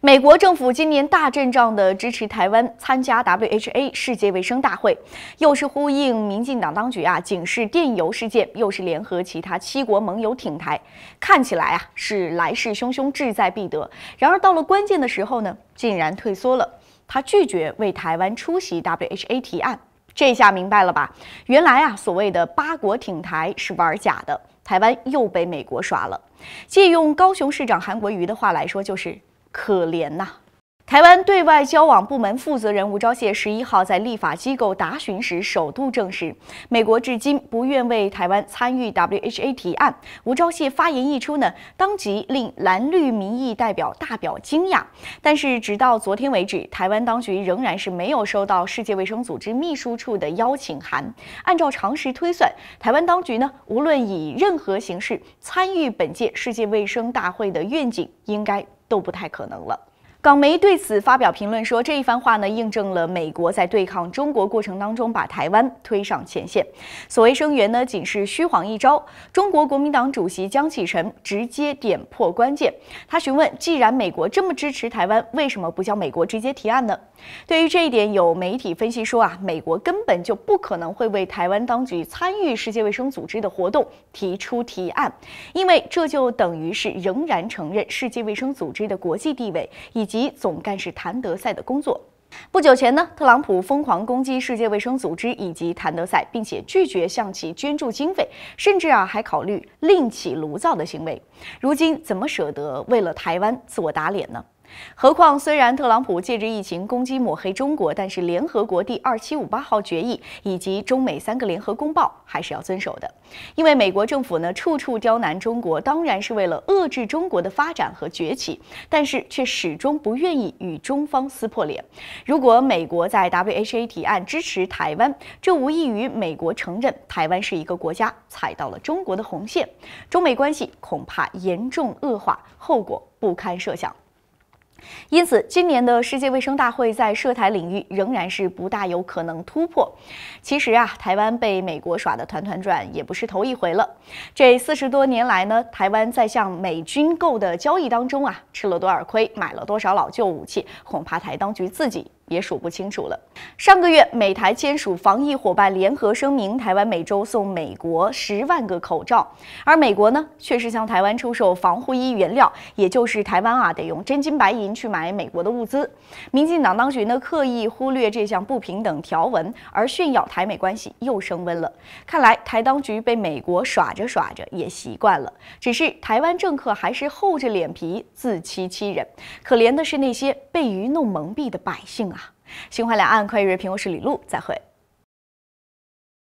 美国政府今年大阵仗的支持台湾参加 WHA 世界卫生大会，又是呼应民进党当局啊，警示电邮事件，又是联合其他七国盟友挺台，看起来啊是来势汹汹，志在必得。然而到了关键的时候呢，竟然退缩了，他拒绝为台湾出席 WHA 提案。这下明白了吧？原来啊，所谓的八国挺台是玩假的，台湾又被美国耍了。借用高雄市长韩国瑜的话来说，就是。可怜呐！台湾对外交往部门负责人吴钊燮十一号在立法机构答询时，首度证实，美国至今不愿为台湾参与 WHA 提案。吴钊燮发言一出呢，当即令蓝绿民意代表大表惊讶。但是，直到昨天为止，台湾当局仍然是没有收到世界卫生组织秘书处的邀请函。按照常识推算，台湾当局呢，无论以任何形式参与本届世界卫生大会的愿景，应该。都不太可能了。港媒对此发表评论说：“这一番话呢，印证了美国在对抗中国过程当中，把台湾推上前线。所谓声援呢，仅是虚晃一招。”中国国民党主席江启臣直接点破关键，他询问：“既然美国这么支持台湾，为什么不叫美国直接提案呢？”对于这一点，有媒体分析说啊，美国根本就不可能会为台湾当局参与世界卫生组织的活动提出提案，因为这就等于是仍然承认世界卫生组织的国际地位以。及总干事谭德赛的工作。不久前呢，特朗普疯狂攻击世界卫生组织以及谭德赛，并且拒绝向其捐助经费，甚至啊还考虑另起炉灶的行为。如今怎么舍得为了台湾自我打脸呢？何况，虽然特朗普借着疫情攻击抹黑中国，但是联合国第二七五八号决议以及中美三个联合公报还是要遵守的。因为美国政府呢，处处刁难中国，当然是为了遏制中国的发展和崛起，但是却始终不愿意与中方撕破脸。如果美国在 WHA 提案支持台湾，这无异于美国承认台湾是一个国家，踩到了中国的红线。中美关系恐怕严重恶化，后果不堪设想。因此，今年的世界卫生大会在涉台领域仍然是不大有可能突破。其实啊，台湾被美国耍得团团转也不是头一回了。这四十多年来呢，台湾在向美军购的交易当中啊，吃了多少亏，买了多少老旧武器，恐怕台当局自己。也数不清楚了。上个月，美台签署防疫伙伴联合声明，台湾每周送美国十万个口罩，而美国呢，却是向台湾出售防护衣原料，也就是台湾啊，得用真金白银去买美国的物资。民进党当局呢，刻意忽略这项不平等条文，而炫耀台美关系又升温了。看来台当局被美国耍着耍着也习惯了，只是台湾政客还是厚着脸皮自欺欺人。可怜的是那些被愚弄蒙蔽的百姓啊！心怀两岸，快意锐评。我是李璐，再会。